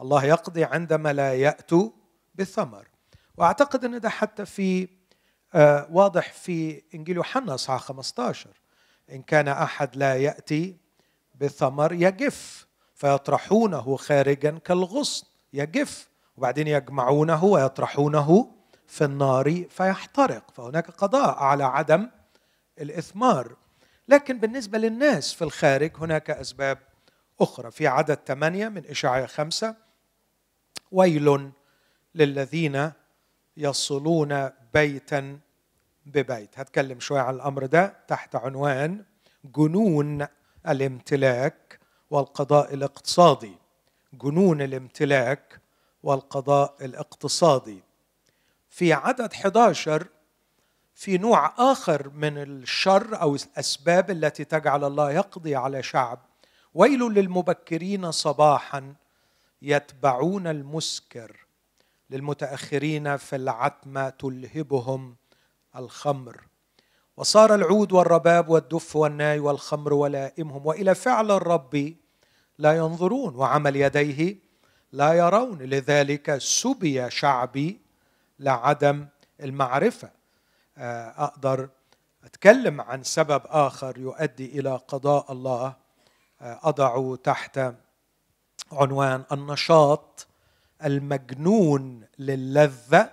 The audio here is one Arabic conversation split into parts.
الله يقضي عندما لا يأتوا بالثمر وأعتقد أن ده حتى في آه، واضح في إنجيل يوحنا إصحاح 15 إن كان أحد لا يأتي بالثمر يجف فيطرحونه خارجا كالغصن يجف وبعدين يجمعونه ويطرحونه في النار فيحترق فهناك قضاء على عدم الإثمار لكن بالنسبة للناس في الخارج هناك أسباب أخرى في عدد ثمانية من إشعياء خمسة ويل للذين يصلون بيتا ببيت هتكلم شوية عن الأمر ده تحت عنوان جنون الامتلاك والقضاء الاقتصادي جنون الامتلاك والقضاء الاقتصادي في عدد 11 في نوع آخر من الشر أو الأسباب التي تجعل الله يقضي على شعب ويل للمبكرين صباحا يتبعون المسكر للمتاخرين في العتمه تلهبهم الخمر وصار العود والرباب والدف والناي والخمر ولائمهم والى فعل الرب لا ينظرون وعمل يديه لا يرون لذلك سبي شعبي لعدم المعرفه آه، اقدر اتكلم عن سبب اخر يؤدي الى قضاء الله أضعوا تحت عنوان النشاط المجنون للذة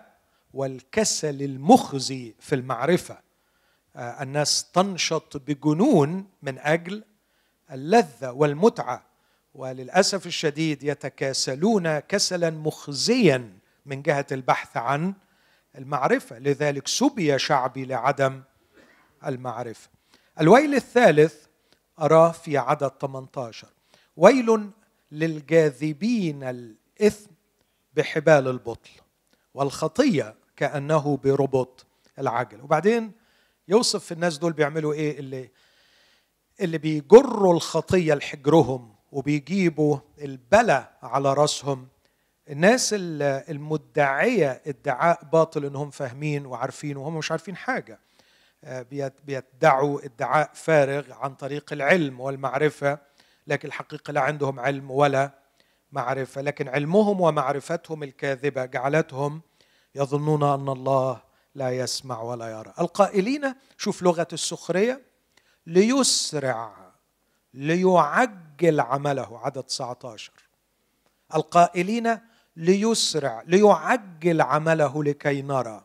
والكسل المخزي في المعرفة آه، الناس تنشط بجنون من أجل اللذة والمتعة وللأسف الشديد يتكاسلون كسلا مخزيا من جهة البحث عن المعرفة لذلك سبي شعبي لعدم المعرفة الويل الثالث أراه في عدد 18 ويل للجاذبين الإثم بحبال البطل والخطية كأنه بربط العجل وبعدين يوصف في الناس دول بيعملوا إيه اللي اللي بيجروا الخطية لحجرهم وبيجيبوا البلا على راسهم الناس المدعية ادعاء باطل انهم فاهمين وعارفين وهم مش عارفين حاجة آه، بيدعوا ادعاء فارغ عن طريق العلم والمعرفه لكن الحقيقه لا عندهم علم ولا معرفه لكن علمهم ومعرفتهم الكاذبه جعلتهم يظنون ان الله لا يسمع ولا يرى القائلين شوف لغه السخريه ليسرع ليعجل عمله عدد 19 القائلين ليسرع ليعجل عمله لكي نرى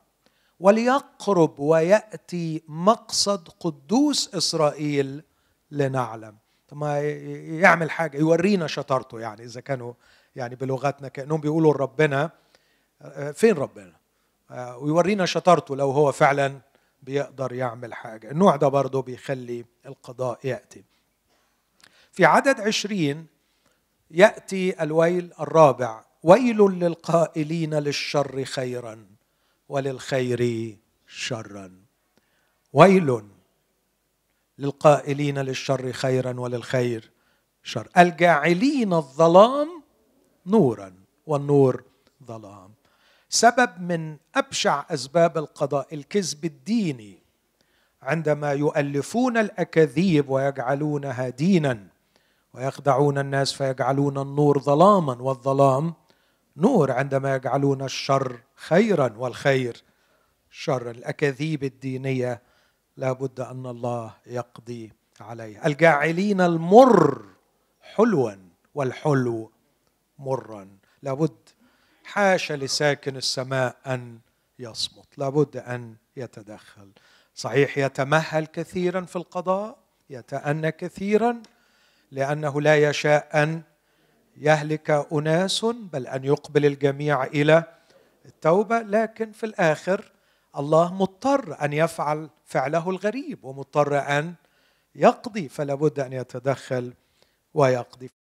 وليقرب وياتي مقصد قدوس اسرائيل لنعلم طب ما يعمل حاجه يورينا شطارته يعني اذا كانوا يعني بلغتنا كانهم بيقولوا ربنا آه، فين ربنا آه، ويورينا شطارته لو هو فعلا بيقدر يعمل حاجه النوع ده برضه بيخلي القضاء ياتي في عدد عشرين ياتي الويل الرابع ويل للقائلين للشر خيرا وللخير شرا ويل للقائلين للشر خيرا وللخير شر الجاعلين الظلام نورا والنور ظلام سبب من ابشع اسباب القضاء الكذب الديني عندما يؤلفون الاكاذيب ويجعلونها دينا ويخدعون الناس فيجعلون النور ظلاما والظلام نور عندما يجعلون الشر خيرا والخير شر الاكاذيب الدينيه لابد ان الله يقضي عليها الجاعلين المر حلوا والحلو مرا لابد حاش لساكن السماء ان يصمت لابد ان يتدخل صحيح يتمهل كثيرا في القضاء يتأنى كثيرا لأنه لا يشاء أن يهلك اناس بل ان يقبل الجميع الى التوبه لكن في الاخر الله مضطر ان يفعل فعله الغريب ومضطر ان يقضي فلا بد ان يتدخل ويقضي